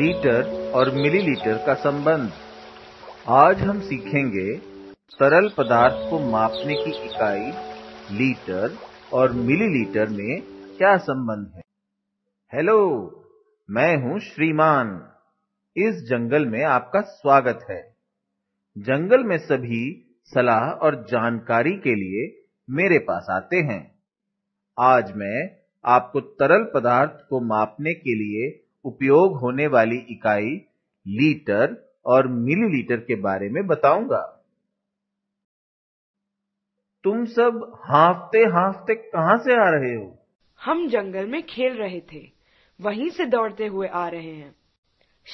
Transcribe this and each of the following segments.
Litre और millilitre का संबंध आज हम सीखेंगे तरल पदार्थ को मापने की इकाई लीटर और मिलीलीटर में क्या संबंध है हेलो मैं हूं श्रीमान इस जंगल में आपका स्वागत है जंगल में सभी सलाह और जानकारी के लिए मेरे पास आते हैं आज मैं आपको तरल पदार्थ को मापने के लिए उपयोग होने वाली इकाई लीटर और मिलीलीटर के बारे में बताऊंगा तुम सब हाफते हाफते कहाँ से आ रहे हो हम जंगल में खेल रहे थे वहीं से दौड़ते हुए आ रहे हैं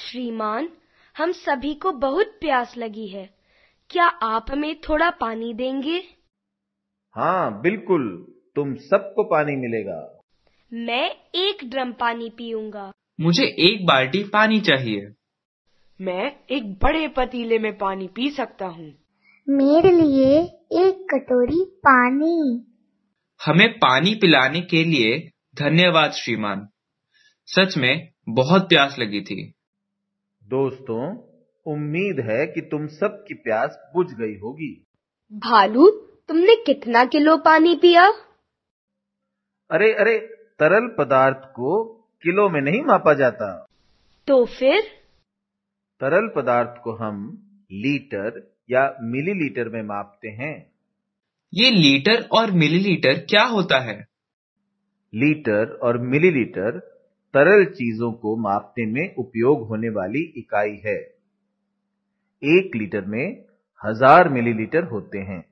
श्रीमान हम सभी को बहुत प्यास लगी है क्या आप हमें थोड़ा पानी देंगे हाँ बिल्कुल तुम सबको पानी मिलेगा मैं एक ड्रम पानी पीऊंगा मुझे एक बाल्टी पानी चाहिए मैं एक बड़े पतीले में पानी पी सकता हूँ मेरे लिए एक कटोरी पानी हमें पानी पिलाने के लिए धन्यवाद श्रीमान सच में बहुत प्यास लगी थी दोस्तों उम्मीद है कि तुम सब की प्यास बुझ गई होगी भालू तुमने कितना किलो पानी पिया अरे अरे तरल पदार्थ को किलो में नहीं मापा जाता तो फिर तरल पदार्थ को हम लीटर या मिलीलीटर में मापते हैं ये लीटर और मिलीलीटर क्या होता है लीटर और मिलीलीटर तरल चीजों को मापने में उपयोग होने वाली इकाई है एक लीटर में हजार मिलीलीटर होते हैं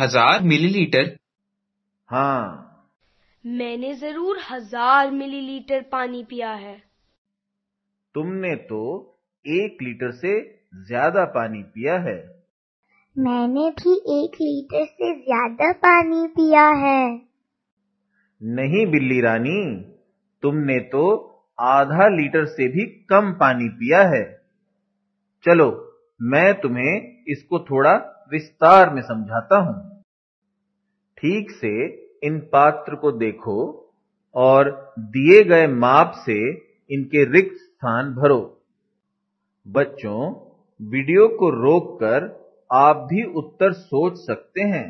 हजार मिलीलीटर हाँ मैंने जरूर हजार मिलीलीटर पानी पिया है तुमने तो एक लीटर से ज्यादा पानी पिया है मैंने भी एक लीटर से ज्यादा पानी पिया है नहीं बिल्ली रानी तुमने तो आधा लीटर से भी कम पानी पिया है चलो मैं तुम्हें इसको थोड़ा विस्तार में समझाता हूँ ठीक से इन पात्र को देखो और दिए गए माप से इनके रिक्त स्थान भरो बच्चों वीडियो को रोककर आप भी उत्तर सोच सकते हैं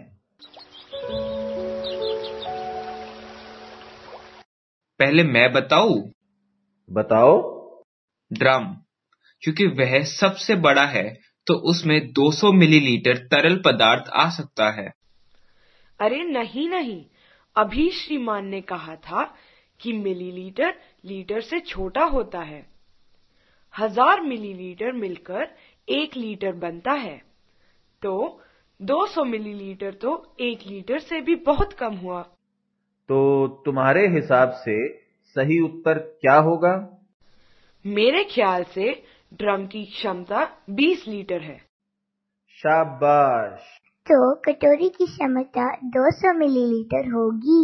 पहले मैं बताऊं बताओ ड्रम क्योंकि वह सबसे बड़ा है तो उसमें 200 मिलीलीटर तरल पदार्थ आ सकता है अरे नहीं नहीं अभी श्रीमान ने कहा था कि मिलीलीटर लीटर से छोटा होता है हजार मिलीलीटर मिलकर एक लीटर बनता है तो 200 मिलीलीटर तो एक लीटर से भी बहुत कम हुआ तो तुम्हारे हिसाब से सही उत्तर क्या होगा मेरे ख्याल से ड्रम की क्षमता 20 लीटर है शाबाश तो कटोरी की क्षमता 200 मिलीलीटर होगी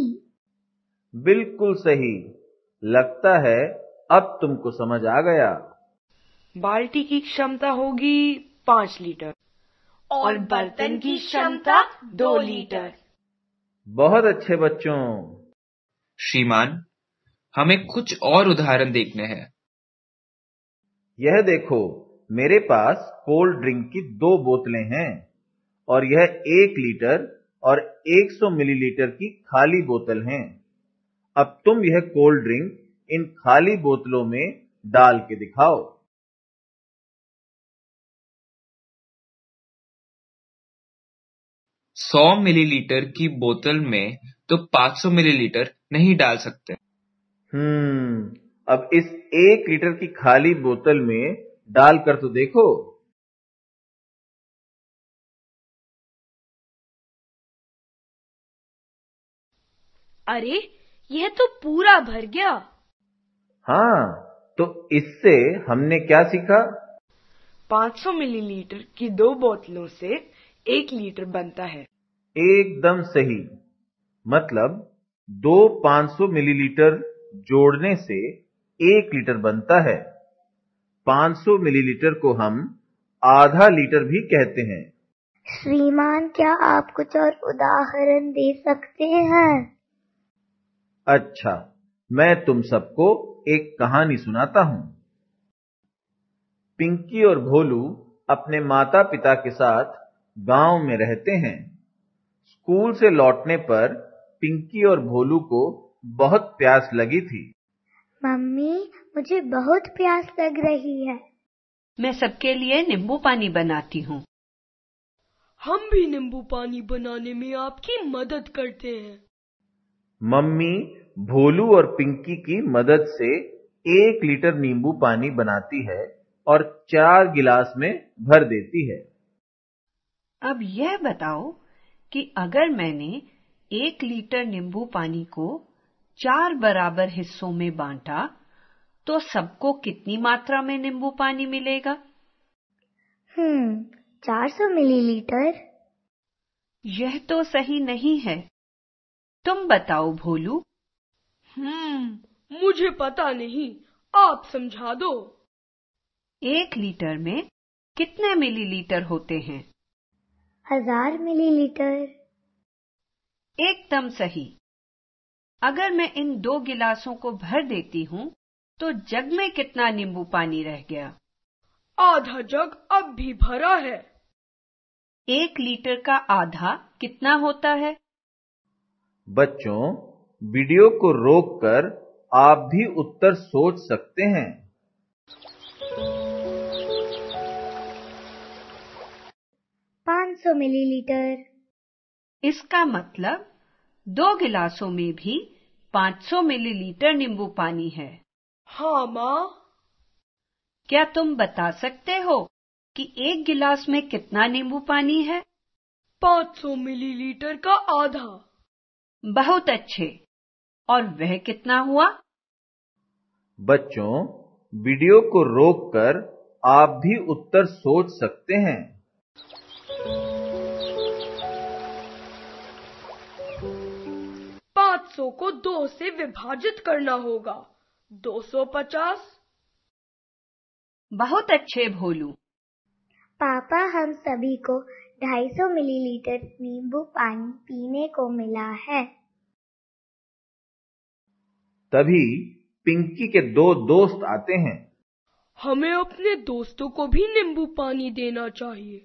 बिल्कुल सही लगता है अब तुमको समझ आ गया बाल्टी की क्षमता होगी पाँच लीटर और बर्तन की क्षमता दो लीटर बहुत अच्छे बच्चों श्रीमान हमें कुछ और उदाहरण देखने हैं यह देखो मेरे पास कोल्ड ड्रिंक की दो बोतलें हैं और यह एक लीटर और 100 मिलीलीटर की खाली बोतल हैं। अब तुम यह कोल्ड ड्रिंक इन खाली बोतलों में डाल के दिखाओ सौ मिलीलीटर की बोतल में तो 500 मिलीलीटर नहीं डाल सकते हम्म अब इस एक लीटर की खाली बोतल में डालकर तो देखो अरे यह तो पूरा भर गया हाँ तो इससे हमने क्या सीखा 500 मिलीलीटर की दो बोतलों से एक लीटर बनता है एकदम सही मतलब दो 500 मिलीलीटर जोड़ने से एक लीटर बनता है 500 मिलीलीटर को हम आधा लीटर भी कहते हैं श्रीमान क्या आप कुछ और उदाहरण दे सकते हैं अच्छा मैं तुम सबको एक कहानी सुनाता हूं पिंकी और भोलू अपने माता पिता के साथ गांव में रहते हैं स्कूल से लौटने पर पिंकी और भोलू को बहुत प्यास लगी थी मम्मी मुझे बहुत प्यास लग रही है मैं सबके लिए नींबू पानी बनाती हूँ हम भी नींबू पानी बनाने में आपकी मदद करते हैं मम्मी भोलू और पिंकी की मदद से एक लीटर नींबू पानी बनाती है और चार गिलास में भर देती है अब यह बताओ कि अगर मैंने एक लीटर नींबू पानी को चार बराबर हिस्सों में बांटा तो सबको कितनी मात्रा में नींबू पानी मिलेगा हम्म 400 मिलीलीटर यह तो सही नहीं है तुम बताओ भोलू हम्म मुझे पता नहीं आप समझा दो एक लीटर में कितने मिलीलीटर होते हैं हजार मिलीलीटर एकदम सही अगर मैं इन दो गिलासों को भर देती हूँ तो जग में कितना नींबू पानी रह गया आधा जग अब भी भरा है एक लीटर का आधा कितना होता है बच्चों वीडियो को रोककर आप भी उत्तर सोच सकते हैं पाँच सौ मिलीलीटर इसका मतलब दो गिलासों में भी 500 मिलीलीटर नींबू पानी है हाँ माँ क्या तुम बता सकते हो कि एक गिलास में कितना नींबू पानी है 500 मिलीलीटर का आधा बहुत अच्छे और वह कितना हुआ बच्चों वीडियो को रोककर आप भी उत्तर सोच सकते हैं पाँच सौ को दो से विभाजित करना होगा दो सौ पचास बहुत अच्छे भोलू पापा हम सभी को 250 मिलीलीटर नींबू पानी पीने को मिला है तभी पिंकी के दो दोस्त आते हैं हमें अपने दोस्तों को भी नींबू पानी देना चाहिए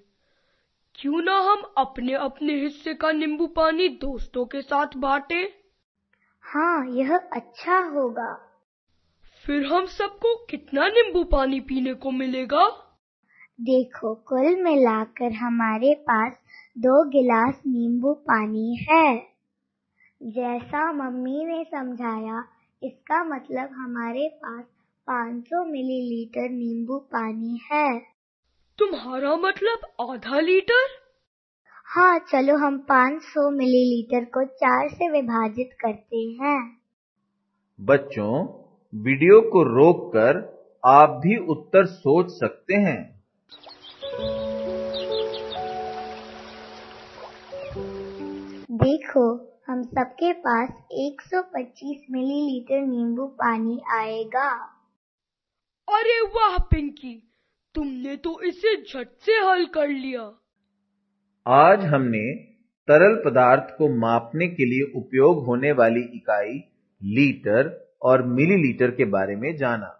क्यों ना हम अपने अपने हिस्से का नींबू पानी दोस्तों के साथ बांटे हाँ यह अच्छा होगा फिर हम सबको कितना नींबू पानी पीने को मिलेगा देखो कुल मिलाकर हमारे पास दो गिलास नींबू पानी है जैसा मम्मी ने समझाया इसका मतलब हमारे पास 500 मिलीलीटर नींबू पानी है तुम्हारा मतलब आधा लीटर हाँ चलो हम 500 मिलीलीटर को चार से विभाजित करते हैं बच्चों वीडियो को रोककर आप भी उत्तर सोच सकते हैं देखो हम सबके पास 125 मिलीलीटर नींबू पानी आएगा अरे वाह पिंकी तुमने तो इसे झट से हल कर लिया आज हमने तरल पदार्थ को मापने के लिए उपयोग होने वाली इकाई लीटर और मिलीलीटर के बारे में जाना